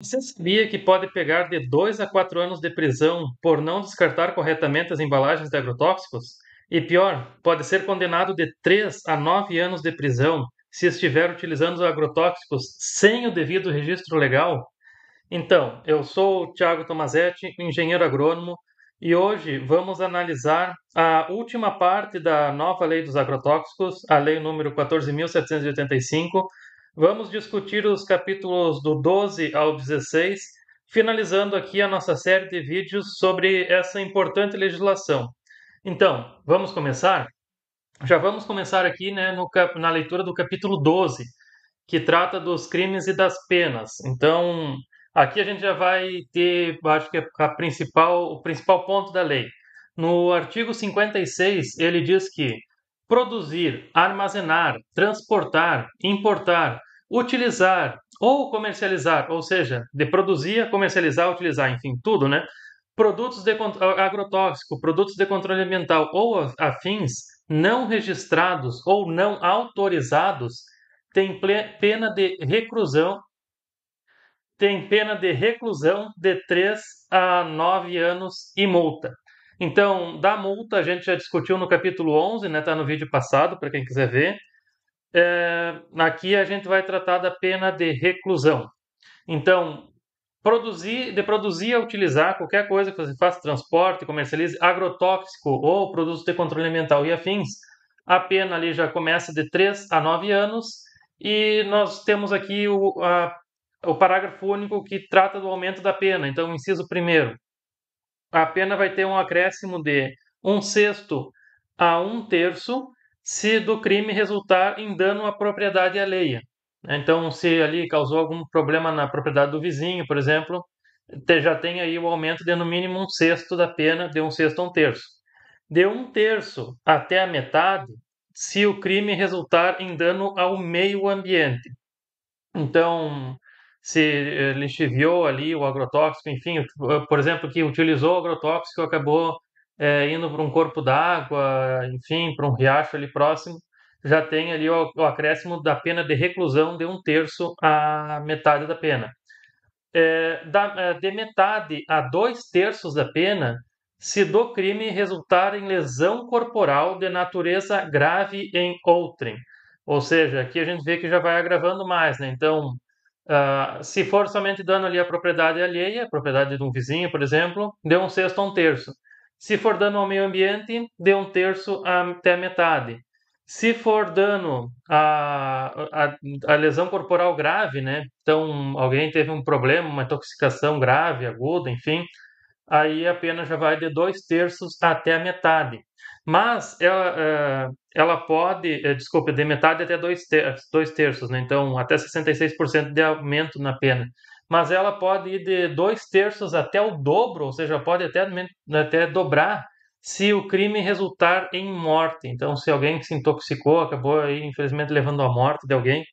Você sabia que pode pegar de 2 a 4 anos de prisão por não descartar corretamente as embalagens de agrotóxicos? E pior, pode ser condenado de 3 a 9 anos de prisão se estiver utilizando os agrotóxicos sem o devido registro legal? Então, eu sou o Thiago Tomazetti, engenheiro agrônomo, e hoje vamos analisar a última parte da nova lei dos agrotóxicos, a lei número 14785 Vamos discutir os capítulos do 12 ao 16, finalizando aqui a nossa série de vídeos sobre essa importante legislação. Então, vamos começar? Já vamos começar aqui né, no, na leitura do capítulo 12, que trata dos crimes e das penas. Então, aqui a gente já vai ter, acho que é principal, o principal ponto da lei. No artigo 56, ele diz que produzir, armazenar, transportar, importar, utilizar ou comercializar, ou seja, de produzir, comercializar, utilizar, enfim, tudo, né? Produtos de agrotóxico, produtos de controle ambiental ou afins não registrados ou não autorizados tem pena de reclusão tem pena de reclusão de 3 a 9 anos e multa. Então, da multa a gente já discutiu no capítulo 11, né? Tá no vídeo passado para quem quiser ver. É, aqui a gente vai tratar da pena de reclusão. Então, produzir, de produzir a utilizar qualquer coisa que você faça transporte, comercialize agrotóxico ou produtos de controle ambiental e afins, a pena ali já começa de 3 a 9 anos e nós temos aqui o, a, o parágrafo único que trata do aumento da pena. Então, inciso primeiro, a pena vai ter um acréscimo de um sexto a um terço se do crime resultar em dano à propriedade alheia. Né? Então, se ali causou algum problema na propriedade do vizinho, por exemplo, já tem aí o aumento de no mínimo um sexto da pena, de um sexto a um terço. De um terço até a metade, se o crime resultar em dano ao meio ambiente. Então, se lixiviou eh, ali o agrotóxico, enfim, por exemplo, que utilizou o agrotóxico acabou é, indo para um corpo d'água, enfim, para um riacho ali próximo, já tem ali o, o, acréscimo da pena de reclusão de um terço à metade da pena. É, da, de metade a dois terços da pena, se do crime resultar em lesão corporal de natureza grave em outrem. Ou seja, aqui a gente vê que já vai agravando mais, né? Então, Uh, se for somente dando ali a propriedade alheia, a propriedade de um vizinho, por exemplo, deu um sexto a um terço. Se for dano ao meio ambiente, deu um terço a, até a metade. Se for dano a, a, a, lesão corporal grave, né? Então, alguém teve um problema, uma intoxicação grave, aguda, enfim, aí a pena já vai de dois terços até a metade. Mas ela, eh, ela pode, eh, desculpa, de metade até dois, terços dois terços, né? então até 66% de aumento na pena. Mas ela pode ir de dois terços até o dobro, ou seja, pode até, até dobrar se o crime resultar em morte. Então, se alguém se intoxicou, acabou aí, infelizmente, levando à morte de alguém,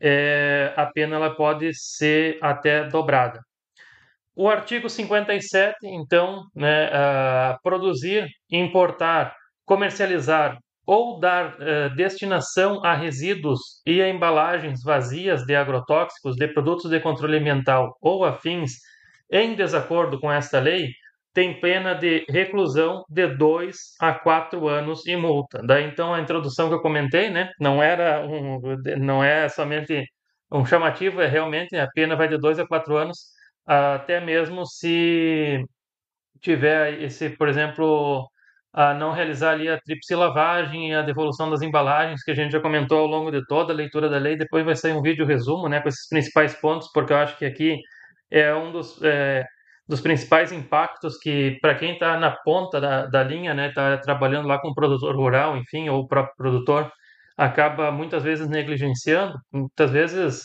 é, a pena ela pode ser até dobrada. O artigo 57, então, né, uh, produzir, importar comercializar ou dar uh, destinação a resíduos e a embalagens vazias de agrotóxicos, de produtos de controle ambiental ou afins, em desacordo com esta lei, tem pena de reclusão de 2 a 4 anos e multa. Daí então a introdução que eu comentei, né, não era um, não é somente um chamativo, é realmente a pena vai de 2 a 4 anos, até mesmo se tiver esse, por exemplo, a não realizar ali a tríplice lavagem e a devolução das embalagens, que a gente já comentou ao longo de toda a leitura da lei. Depois vai sair um vídeo resumo né, com esses principais pontos, porque eu acho que aqui é um dos, é, dos principais impactos que, para quem está na ponta da, da linha, está né, tá trabalhando lá com o produtor rural, enfim, ou o próprio produtor, acaba muitas vezes negligenciando, muitas vezes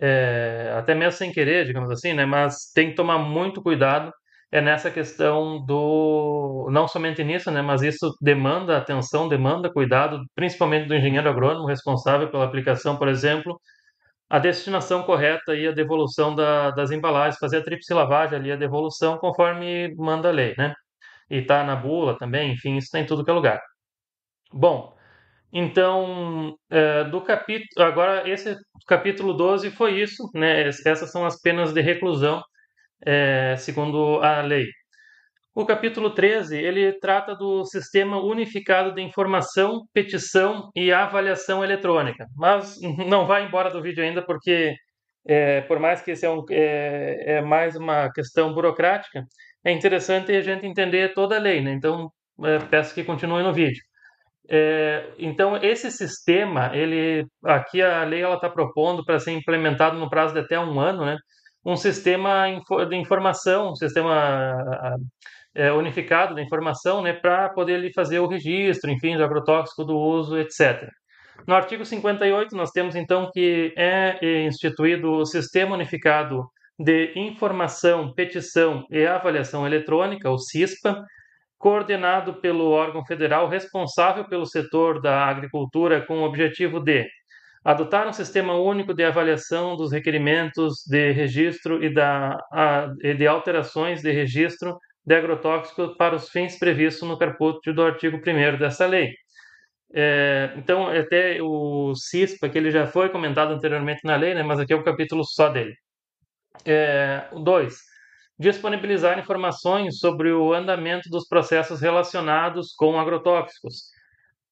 é, até mesmo sem querer, digamos assim, né, mas tem que tomar muito cuidado é nessa questão do não somente nisso, né, mas isso demanda atenção, demanda cuidado, principalmente do engenheiro agrônomo responsável pela aplicação, por exemplo, a destinação correta e a devolução da, das embalagens, fazer a tríplice lavagem ali, a devolução conforme manda a lei, né? E tá na bula também, enfim, isso tem tá tudo que é lugar. Bom, então, é, do capítulo, agora esse capítulo 12 foi isso, né? Essas são as penas de reclusão é, segundo a lei. O capítulo 13, ele trata do Sistema Unificado de Informação, Petição e Avaliação Eletrônica. Mas não vai embora do vídeo ainda, porque é, por mais que esse é, um, é, é, mais uma questão burocrática, é interessante a gente entender toda a lei, né? Então, é, peço que continue no vídeo. É, então, esse sistema, ele, aqui a lei ela está propondo para ser implementado no prazo de até um ano, né? um sistema de informação, um sistema é, unificado de informação, né, para poder ali, fazer o registro, enfim, do agrotóxico, do uso, etc. No artigo 58, nós temos então que é, é instituído o Sistema Unificado de Informação, Petição e Avaliação Eletrônica, o CISPA, coordenado pelo órgão federal responsável pelo setor da agricultura com o objetivo de adotar um sistema único de avaliação dos requerimentos de registro e, da, a, e de alterações de registro de agrotóxicos para os fins previstos no caput do artigo 1 dessa lei. É, então, até o CISPA, que ele já foi comentado anteriormente na lei, né, mas aqui é um capítulo só dele. 2. É, dois, disponibilizar informações sobre o andamento dos processos relacionados com agrotóxicos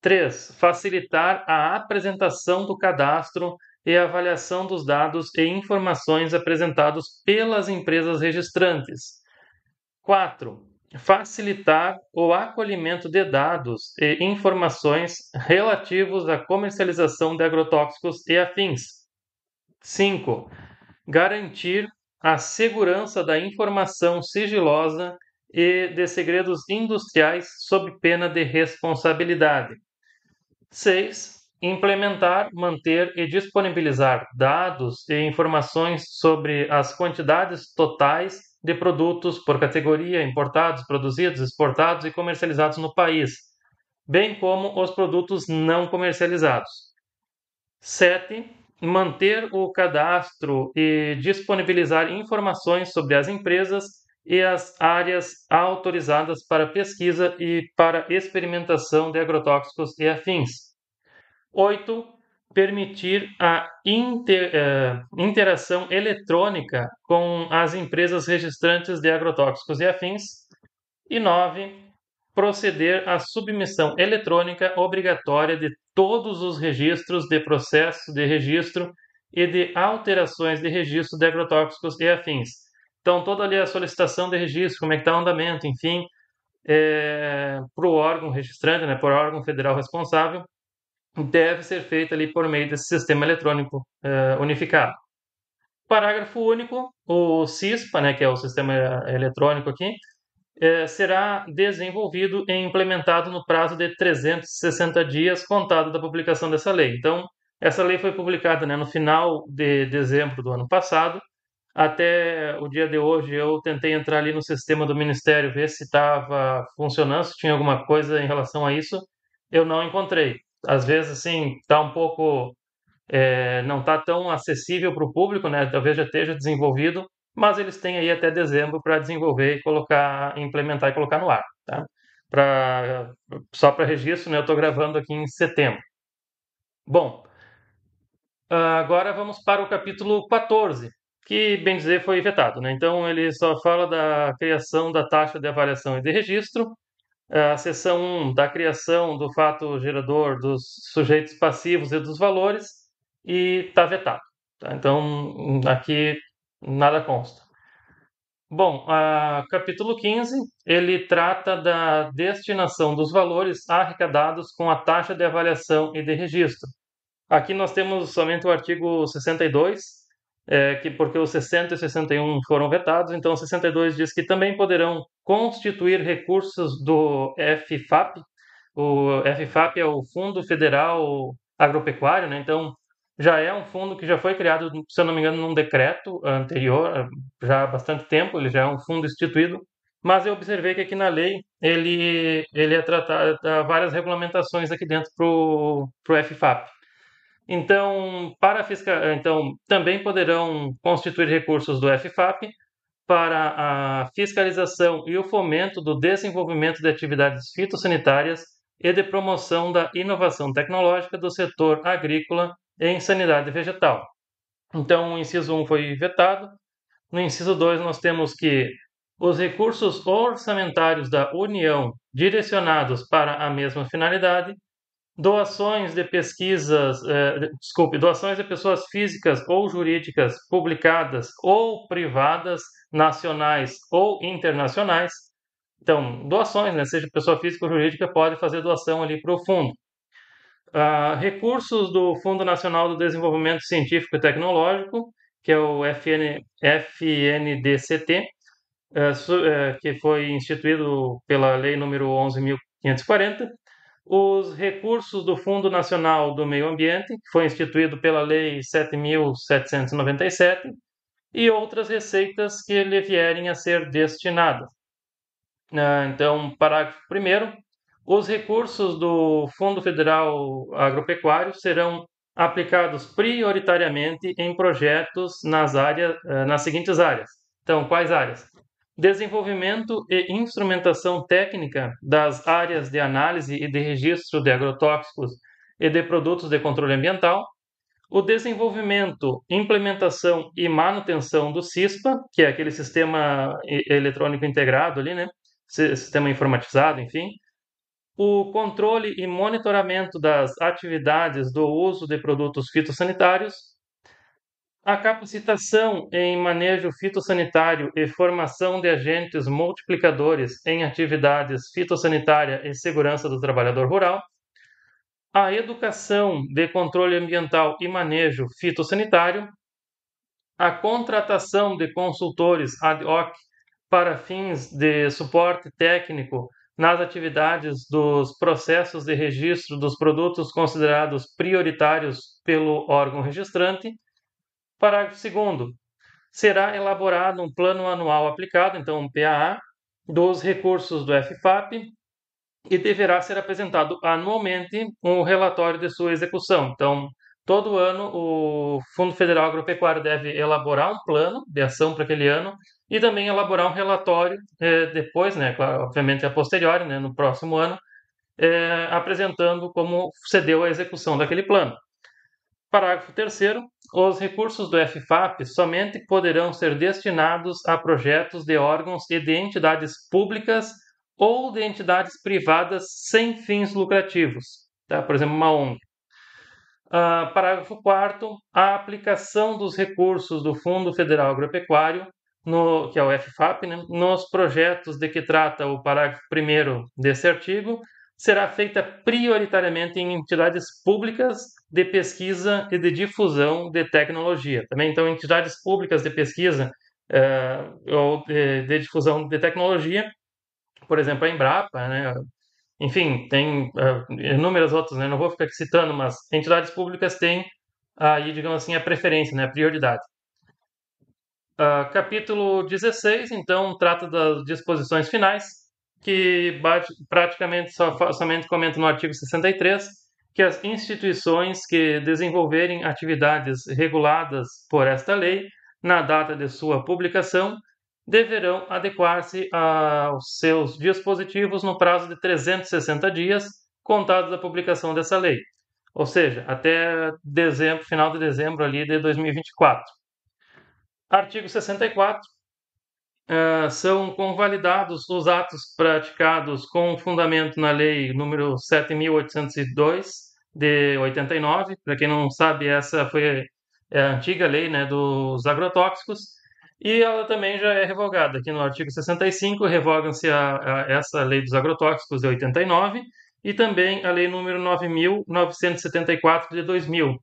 3. Facilitar a apresentação do cadastro e avaliação dos dados e informações apresentados pelas empresas registrantes. 4. Facilitar o acolhimento de dados e informações relativos à comercialização de agrotóxicos e afins. 5. Garantir a segurança da informação sigilosa e de segredos industriais sob pena de responsabilidade. 6. Implementar, manter e disponibilizar dados e informações sobre as quantidades totais de produtos por categoria importados, produzidos, exportados e comercializados no país, bem como os produtos não comercializados. 7. Manter o cadastro e disponibilizar informações sobre as empresas e as áreas autorizadas para pesquisa e para experimentação de agrotóxicos e afins. 8. Permitir a inter, eh, interação eletrônica com as empresas registrantes de agrotóxicos e afins. E 9. Proceder à submissão eletrônica obrigatória de todos os registros de processo de registro e de alterações de registro de agrotóxicos e afins então, toda ali a solicitação de registro, como é que está o andamento, enfim, é, para o órgão registrante, né, para o órgão federal responsável, deve ser feita ali por meio desse sistema eletrônico é, unificado. Parágrafo único, o CISPA, né, que é o sistema é, eletrônico aqui, é, será desenvolvido e implementado no prazo de 360 dias contado da publicação dessa lei. Então, essa lei foi publicada né, no final de dezembro do ano passado até o dia de hoje eu tentei entrar ali no sistema do ministério, ver se estava funcionando, se tinha alguma coisa em relação a isso. Eu não encontrei. Às vezes, assim, está um pouco. É, não está tão acessível para o público, né? Talvez já esteja desenvolvido, mas eles têm aí até dezembro para desenvolver e colocar, implementar e colocar no ar, tá? Pra, só para registro, né? Eu estou gravando aqui em setembro. Bom, agora vamos para o capítulo 14, que, bem dizer, foi vetado. Né? Então, ele só fala da criação da taxa de avaliação e de registro, a seção 1 da criação do fato gerador dos sujeitos passivos e dos valores, e está vetado. Tá? Então, aqui nada consta. Bom, a, capítulo 15, ele trata da destinação dos valores arrecadados com a taxa de avaliação e de registro. Aqui nós temos somente o artigo 62, é, que porque os 60 e 61 foram vetados, então 62 diz que também poderão constituir recursos do FFAP. O FFAP é o Fundo Federal Agropecuário, né? Então já é um fundo que já foi criado, se eu não me engano, num decreto anterior, já há bastante tempo, ele já é um fundo instituído. Mas eu observei que aqui na lei ele, ele é tratado, há várias regulamentações aqui dentro para o FFAP. Então, para fiscal, então também poderão constituir recursos do FFAP para a fiscalização e o fomento do desenvolvimento de atividades fitossanitárias e de promoção da inovação tecnológica do setor agrícola em sanidade vegetal. Então, o inciso 1 foi vetado. No inciso 2, nós temos que os recursos orçamentários da União direcionados para a mesma finalidade doações de pesquisas, eh, desculpe, doações de pessoas físicas ou jurídicas publicadas ou privadas, nacionais ou internacionais. Então, doações, né, seja pessoa física ou jurídica, pode fazer doação ali para o fundo. Ah, recursos do Fundo Nacional do Desenvolvimento Científico e Tecnológico, que é o FN, FNDCT, eh, su, eh, que foi instituído pela Lei número 11.540, os recursos do Fundo Nacional do Meio Ambiente, que foi instituído pela Lei 7.797, e outras receitas que lhe vierem a ser destinadas. Ah, então, parágrafo 1. Os recursos do Fundo Federal Agropecuário serão aplicados prioritariamente em projetos nas, áreas, ah, nas seguintes áreas. Então, quais áreas? desenvolvimento e instrumentação técnica das áreas de análise e de registro de agrotóxicos e de produtos de controle ambiental, o desenvolvimento, implementação e manutenção do CISPA, que é aquele sistema eletrônico integrado ali, né? Sistema informatizado, enfim. O controle e monitoramento das atividades do uso de produtos fitossanitários a capacitação em manejo fitossanitário e formação de agentes multiplicadores em atividades fitossanitária e segurança do trabalhador rural. A educação de controle ambiental e manejo fitossanitário. A contratação de consultores ad hoc para fins de suporte técnico nas atividades dos processos de registro dos produtos considerados prioritários pelo órgão registrante Parágrafo 2. Será elaborado um plano anual aplicado, então um PAA, dos recursos do FFAP e deverá ser apresentado anualmente um relatório de sua execução. Então, todo ano o Fundo Federal Agropecuário deve elaborar um plano de ação para aquele ano e também elaborar um relatório é, depois, né, claro, obviamente a posteriori, né, no próximo ano, é, apresentando como se deu a execução daquele plano. Parágrafo 3. Os recursos do FFAP somente poderão ser destinados a projetos de órgãos e de entidades públicas ou de entidades privadas sem fins lucrativos, tá? por exemplo, uma ONG. Uh, parágrafo 4. A aplicação dos recursos do Fundo Federal Agropecuário, no, que é o FFAP, né? nos projetos de que trata o parágrafo 1 desse artigo, será feita prioritariamente em entidades públicas de pesquisa e de difusão de tecnologia. Também, então, entidades públicas de pesquisa uh, ou de, de, difusão de tecnologia, por exemplo, a Embrapa, né? enfim, tem uh, inúmeras outras, né? não vou ficar aqui citando, mas entidades públicas têm aí, digamos assim, a preferência, né? a prioridade. Uh, capítulo 16, então, trata das disposições finais que bate, praticamente só, somente comenta no artigo 63 que as instituições que desenvolverem atividades reguladas por esta lei na data de sua publicação deverão adequar-se aos seus dispositivos no prazo de 360 dias contados da publicação dessa lei, ou seja, até dezembro, final de dezembro ali de 2024. Artigo 64 ah, são convalidados os atos praticados com fundamento na lei número 7802 de 89, para quem não sabe, essa foi é, a antiga lei, né, dos agrotóxicos. E ela também já é revogada. Aqui no artigo 65, revogam-se essa lei dos agrotóxicos de 89 e também a lei número 9.974 de 2000,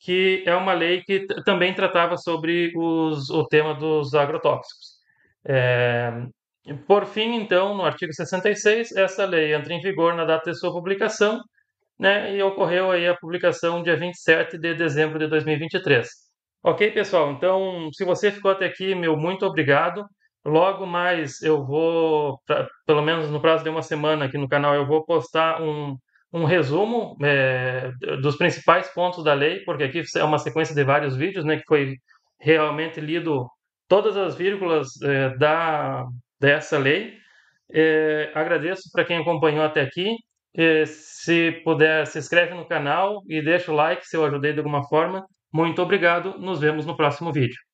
que é uma lei que também tratava sobre os, o tema dos agrotóxicos. É... Por fim, então, no artigo 66, essa lei entra em vigor na data de sua publicação, né, e ocorreu aí a publicação dia 27 de dezembro de 2023. Ok, pessoal? Então, se você ficou até aqui, meu muito obrigado. Logo mais eu vou, pra, pelo menos no prazo de uma semana aqui no canal, eu vou postar um, um resumo é, dos principais pontos da lei, porque aqui é uma sequência de vários vídeos, né, que foi realmente lido todas as vírgulas é, da, dessa lei. É, agradeço para quem acompanhou até aqui. É, se puder, se inscreve no canal e deixa o like se eu ajudei de alguma forma. Muito obrigado. Nos vemos no próximo vídeo.